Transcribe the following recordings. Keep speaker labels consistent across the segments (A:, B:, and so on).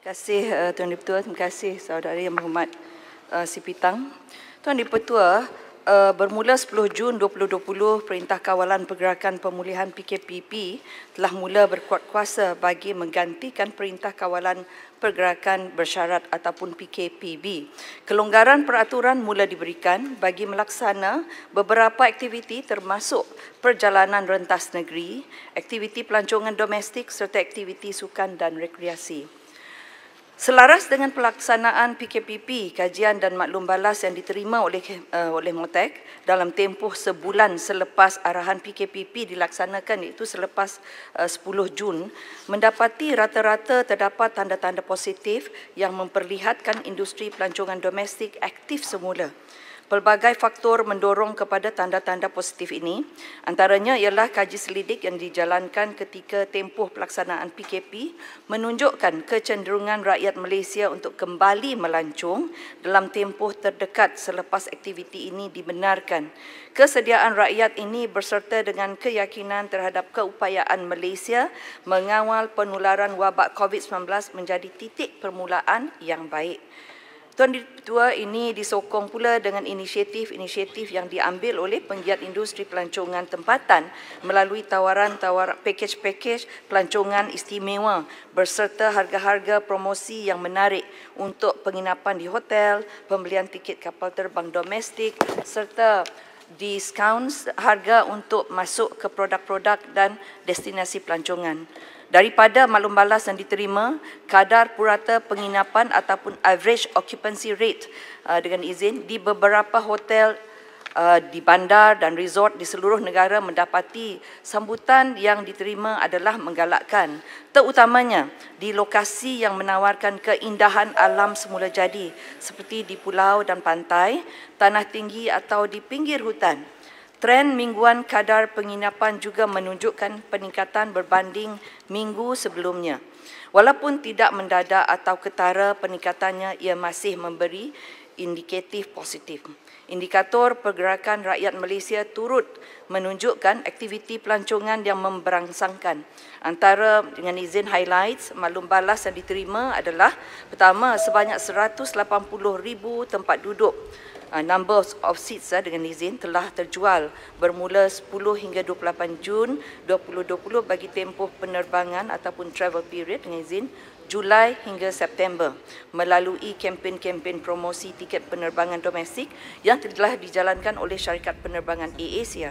A: Terima kasih uh, Tuan Dipertua, terima kasih saudari yang menghormat uh, eh, Sipitang. Tuan Dipertua, uh, eh, bermula 10 Jun 2020, Perintah Kawalan Pergerakan Pemulihan PKPP telah mula berkuat kuasa bagi menggantikan Perintah Kawalan Pergerakan Bersyarat ataupun PKPB. Kelonggaran peraturan mula diberikan bagi melaksana beberapa aktiviti termasuk perjalanan rentas negeri, aktiviti pelancongan domestik serta aktiviti sukan dan rekreasi. Selaras dengan pelaksanaan PKPP, kajian dan maklum balas yang diterima oleh uh, oleh MOTEC dalam tempoh sebulan selepas arahan PKPP dilaksanakan iaitu selepas eh, uh, 10 Jun, mendapati rata-rata terdapat tanda-tanda positif yang memperlihatkan industri pelancongan domestik aktif semula. Pelbagai faktor mendorong kepada tanda-tanda positif ini antaranya ialah kaji selidik yang dijalankan ketika tempoh pelaksanaan PKP menunjukkan kecenderungan rakyat Malaysia untuk kembali melancung dalam tempoh terdekat selepas aktiviti ini dibenarkan. Kesediaan rakyat ini berserta dengan keyakinan terhadap keupayaan Malaysia mengawal penularan wabak COVID-19 menjadi titik permulaan yang baik. Tuan Ketua, ini disokong pula dengan inisiatif-inisiatif yang diambil oleh penggiat industri pelancongan tempatan melalui tawaran tawar package-package pelancongan istimewa berserta harga-harga promosi yang menarik untuk penginapan di hotel, pembelian tiket kapal terbang domestik serta diskaun harga untuk masuk ke produk-produk dan destinasi pelancongan. Daripada maklum balas yang diterima, kadar purata penginapan ataupun average occupancy rate uh, dengan izin di beberapa hotel uh, di bandar dan resort di seluruh negara mendapati sambutan yang diterima adalah menggalakkan. Terutamanya di lokasi yang menawarkan keindahan alam semula jadi seperti di pulau dan pantai, tanah tinggi atau di pinggir hutan. Tren mingguan kadar penginapan juga menunjukkan peningkatan berbanding minggu sebelumnya. Walaupun tidak mendadak atau ketara peningkatannya, ia masih memberi indikatif positif. Indikator pergerakan rakyat Malaysia turut menunjukkan aktiviti pelancongan yang memberangsangkan. Antara dengan izin highlights, maklum balas yang diterima adalah pertama sebanyak 180,000 tempat duduk uh, number of seats uh, dengan izin telah terjual bermula 10 hingga 28 Jun 2020 bagi tempoh penerbangan ataupun travel period dengan izin Julai hingga September melalui kempen-kempen promosi tiket penerbangan domestik yang telah dijalankan oleh syarikat penerbangan AAsia. Asia.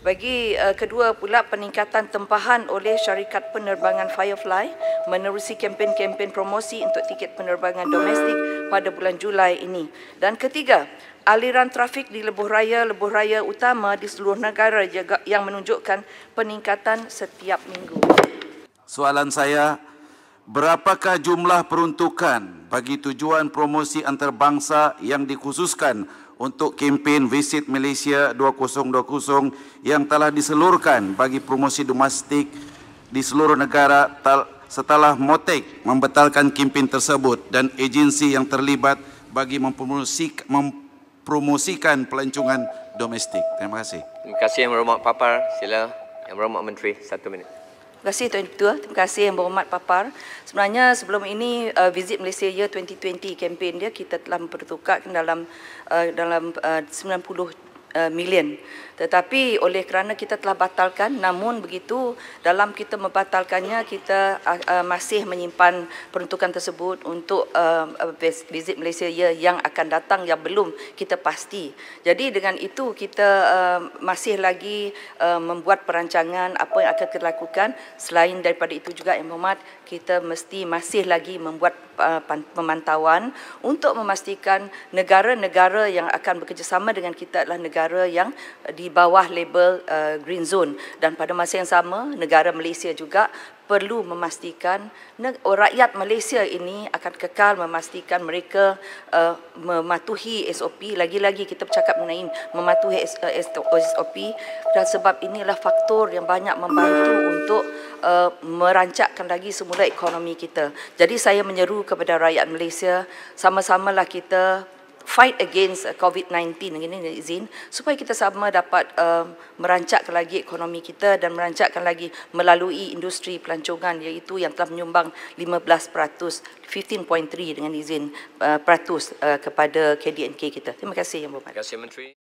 A: Bagi uh, kedua pula peningkatan tempahan oleh syarikat penerbangan Firefly menerusi kempen-kempen promosi untuk tiket penerbangan domestik pada bulan Julai ini. Dan ketiga, aliran trafik di lebuh raya lebuh raya utama di seluruh negara yang menunjukkan peningkatan setiap minggu. Soalan saya, berapakah jumlah peruntukan bagi tujuan promosi antarabangsa yang dikhususkan untuk kempen Visit Malaysia 2020 yang telah diselurkan bagi promosi domestik di seluruh negara setelah Motek membatalkan kempen tersebut dan agensi yang terlibat bagi mempromosikan pelancongan domestik. Terima kasih. Terima kasih Yang Berhormat Papar. Sila Yang Berhormat Menteri, satu minit. Terima kasih Tuan Ketua. Terima kasih Yang Berhormat Papar. Sebenarnya sebelum ini uh, Visit Malaysia Year 2020 kampen dia kita telah mempertukarkan dalam uh, dalam uh, 90 uh, million. Tetapi oleh kerana kita telah batalkan, namun begitu dalam kita membatalkannya, kita ah, ah, masih menyimpan peruntukan tersebut untuk eh, eh, visit Malaysia ya, yang akan datang yang belum kita pasti. Jadi dengan itu kita masih lagi membuat perancangan apa yang akan kita lakukan. Selain daripada itu juga, Yang Berhormat, kita mesti masih lagi membuat pemantauan untuk memastikan negara-negara yang akan bekerjasama dengan kita adalah negara negara yang di bawah label uh, green zone dan pada masa yang sama negara Malaysia juga perlu memastikan oh, rakyat Malaysia ini akan kekal memastikan mereka uh, mematuhi SOP lagi-lagi kita bercakap mengenai mematuhi SOP uh, dan sebab inilah faktor yang banyak membantu untuk uh, merancakkan lagi semula ekonomi kita. Jadi saya menyeru kepada rakyat Malaysia sama-samalah kita fight against uh, COVID-19 ini izin supaya kita sama dapat uh, merancakkan lagi ekonomi kita dan merancakkan lagi melalui industri pelancongan iaitu yang telah menyumbang 15% 15.3 dengan izin uh, peratus uh, kepada KDNK kita. Terima kasih Yang Berhormat. Terima kasih Menteri.